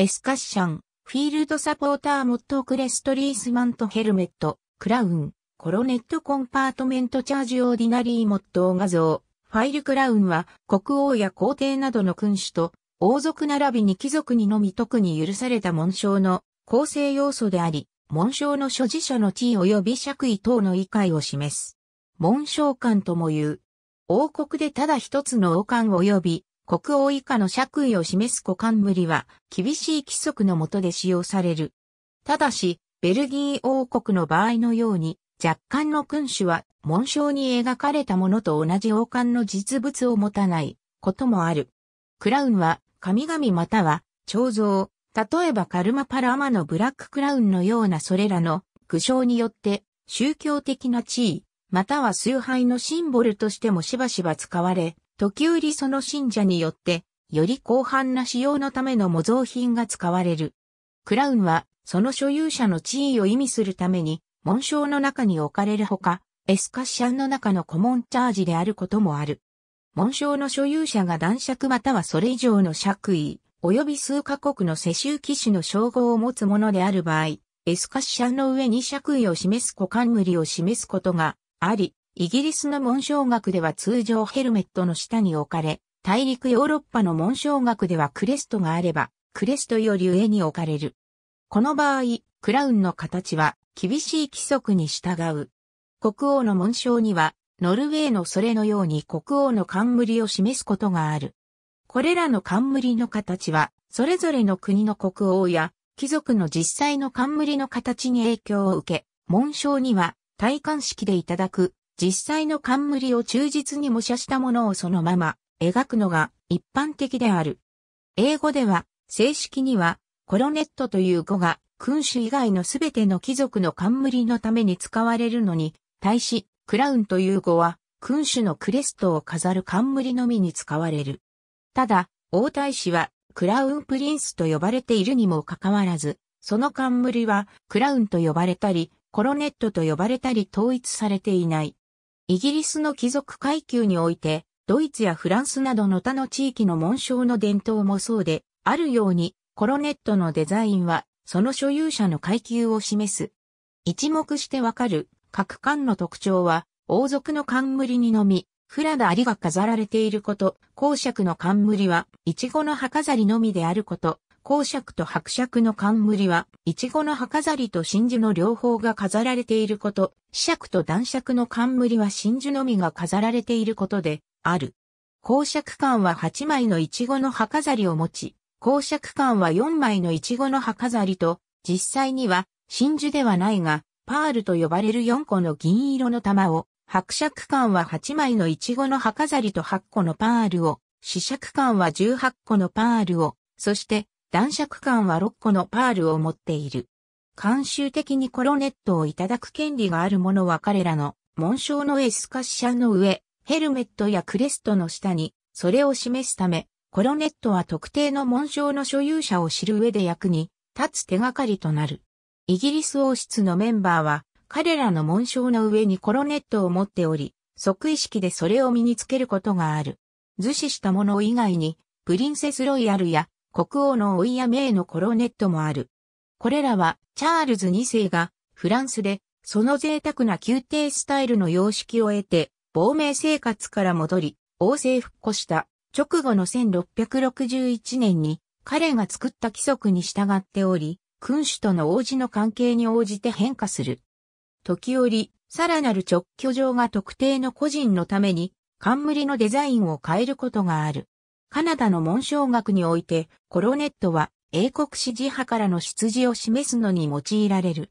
エスカッシャン、フィールドサポーターモットクレストリースマントヘルメット、クラウン、コロネットコンパートメントチャージオーディナリーモット画像。ファイルクラウンは国王や皇帝などの君主と王族並びに貴族にのみ特に許された紋章の構成要素であり、紋章の所持者の地位及び爵位等の理解を示す。紋章官とも言う。王国でただ一つの王冠及び国王以下の爵位を示す古冠は厳しい規則のもとで使用される。ただし、ベルギー王国の場合のように、若干の君主は紋章に描かれたものと同じ王冠の実物を持たないこともある。クラウンは神々または彫像、例えばカルマパラマのブラッククラウンのようなそれらの具象によって宗教的な地位、または崇拝のシンボルとしてもしばしば使われ、時売その信者によって、より広範な使用のための模造品が使われる。クラウンは、その所有者の地位を意味するために、紋章の中に置かれるほか、エスカッシャンの中のコモンチャージであることもある。紋章の所有者が男爵またはそれ以上の爵位、及び数カ国の世襲騎士の称号を持つものである場合、エスカッシャンの上に爵位を示す股冠を示すことがあり、イギリスの紋章学では通常ヘルメットの下に置かれ、大陸ヨーロッパの紋章学ではクレストがあれば、クレストより上に置かれる。この場合、クラウンの形は厳しい規則に従う。国王の紋章には、ノルウェーのそれのように国王の冠を示すことがある。これらの冠の形は、それぞれの国の国王や貴族の実際の冠の形に影響を受け、紋章には戴冠式でいただく実際の冠を忠実に模写したものをそのまま描くのが一般的である。英語では正式にはコロネットという語が君主以外のすべての貴族の冠のために使われるのに対しクラウンという語は君主のクレストを飾る冠のみに使われる。ただ、王太子はクラウンプリンスと呼ばれているにもかかわらず、その冠はクラウンと呼ばれたり、コロネットと呼ばれたり統一されていない。イギリスの貴族階級において、ドイツやフランスなどの他の地域の紋章の伝統もそうで、あるように、コロネットのデザインは、その所有者の階級を示す。一目してわかる、各館の特徴は、王族の冠にのみ、フラダありが飾られていること、公爵の冠は、イチゴの葉飾りのみであること、公爵と伯爵の冠は、イチゴの葉飾りと真珠の両方が飾られていること、子爵と男爵の冠は真珠のみが飾られていることで、ある。公爵冠は8枚のイチゴの葉飾りを持ち、公爵冠は4枚のイチゴの葉飾りと、実際には真珠ではないが、パールと呼ばれる4個の銀色の玉を、伯爵冠は8枚のイチゴの葉飾りと8個のパールを、子爵冠は18個のパールを、そして男爵館は6個のパールを持っている。慣習的にコロネットをいただく権利がある者は彼らの紋章のエスカッシャの上、ヘルメットやクレストの下に、それを示すため、コロネットは特定の紋章の所有者を知る上で役に立つ手がかりとなる。イギリス王室のメンバーは、彼らの紋章の上にコロネットを持っており、即位式でそれを身につけることがある。図示したもの以外に、プリンセスロイヤルや国王のおいや名のコロネットもある。これらはチャールズ2世がフランスでその贅沢な宮廷スタイルの様式を得て亡命生活から戻り王政復古した直後の1661年に彼が作った規則に従っており君主との王子の関係に応じて変化する。時折、さらなる直居状が特定の個人のために冠のデザインを変えることがある。カナダの紋章学において、コロネットは英国支持派からの出自を示すのに用いられる。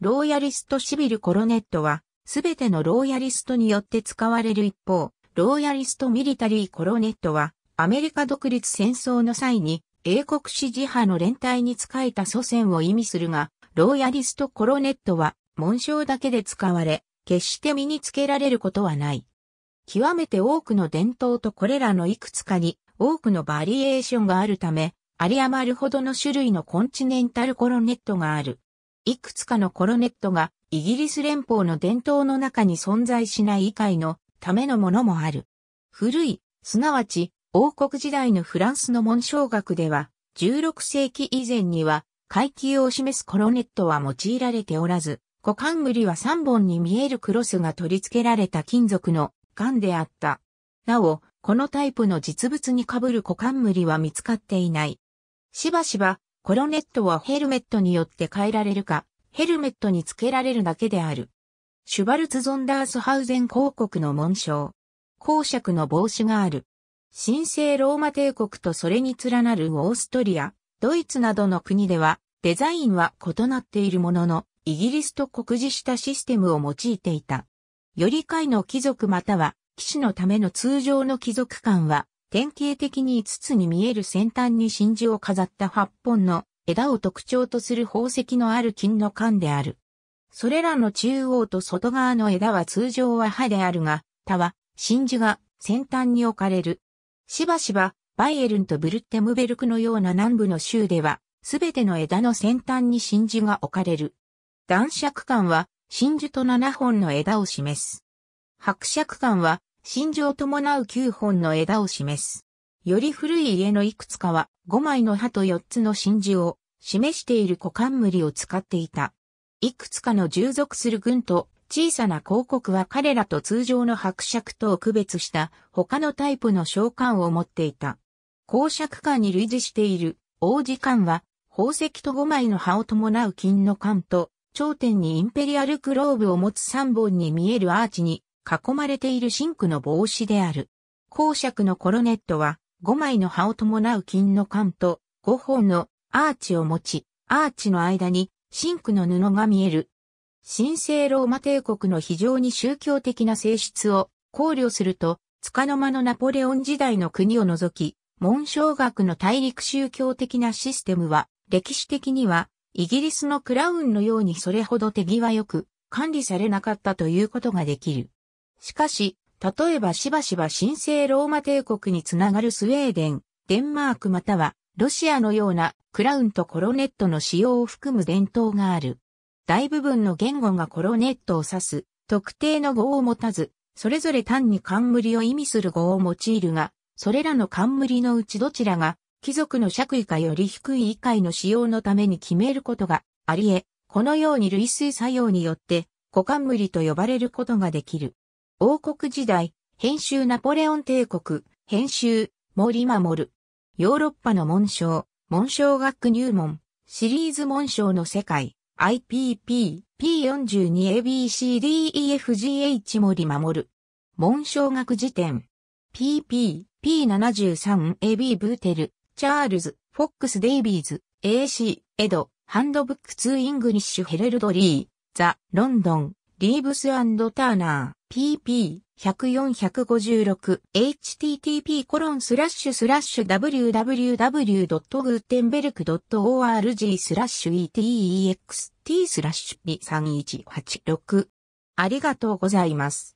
ローヤリストシビルコロネットは、すべてのローヤリストによって使われる一方、ローヤリストミリタリーコロネットは、アメリカ独立戦争の際に、英国支持派の連帯に仕えた祖先を意味するが、ローヤリストコロネットは、紋章だけで使われ、決して身につけられることはない。極めて多くの伝統とこれらのいくつかに多くのバリエーションがあるため、有り余るほどの種類のコンチネンタルコロネットがある。いくつかのコロネットがイギリス連邦の伝統の中に存在しない以外のためのものもある。古い、すなわち王国時代のフランスの紋章学では、16世紀以前には階級を示すコロネットは用いられておらず、股間無理は3本に見えるクロスが取り付けられた金属の缶であった。なお、このタイプの実物に被る股冠は見つかっていない。しばしば、コロネットはヘルメットによって変えられるか、ヘルメットに付けられるだけである。シュバルツ・ゾンダースハウゼン公国の紋章。公爵の帽子がある。神聖ローマ帝国とそれに連なるオーストリア、ドイツなどの国では、デザインは異なっているものの、イギリスと酷似したシステムを用いていた。より下位の貴族または騎士のための通常の貴族館は、典型的に5つに見える先端に真珠を飾った8本の枝を特徴とする宝石のある金の缶である。それらの中央と外側の枝は通常は歯であるが、他は真珠が先端に置かれる。しばしば、バイエルンとブルッテムベルクのような南部の州では、すべての枝の先端に真珠が置かれる。男爵館は真珠と7本の枝を示す。白爵館は心情を伴う9本の枝を示す。より古い家のいくつかは5枚の葉と4つの真珠を示している古冠を使っていた。いくつかの従属する軍と小さな広告は彼らと通常の伯爵とを区別した他のタイプの召喚を持っていた。公爵官に類似している王子官は宝石と5枚の葉を伴う金の冠と頂点にインペリアルクローブを持つ3本に見えるアーチに囲まれているシンクの帽子である。公爵のコロネットは5枚の葉を伴う金の冠と5本のアーチを持ち、アーチの間にシンクの布が見える。神聖ローマ帝国の非常に宗教的な性質を考慮すると、束の間のナポレオン時代の国を除き、紋章学の大陸宗教的なシステムは、歴史的には、イギリスのクラウンのようにそれほど手際よく管理されなかったということができる。しかし、例えばしばしば神聖ローマ帝国につながるスウェーデン、デンマークまたはロシアのようなクラウンとコロネットの使用を含む伝統がある。大部分の言語がコロネットを指す特定の語を持たず、それぞれ単に冠を意味する語を用いるが、それらの冠のうちどちらが貴族の爵位かより低い位階の使用のために決めることがあり得、このように類推作用によって、古冠と呼ばれることができる。王国時代、編集ナポレオン帝国、編集、森守。ヨーロッパの紋章、紋章学入門、シリーズ紋章の世界、IPP、P42ABCDEFGH 森守。紋章学辞典。PP、P73AB ブーテル、チャールズ、フォックス・デイビーズ、AC、エド、ハンドブック・ツー・イングリッシュ・ヘレルドリー、ザ・ロンドン、リーブスターナー、pp10456、http コロンスラッシュスラッシュ www.gutenberg.org スラッシュ etext スラッシュ2318 6ありがとうございます。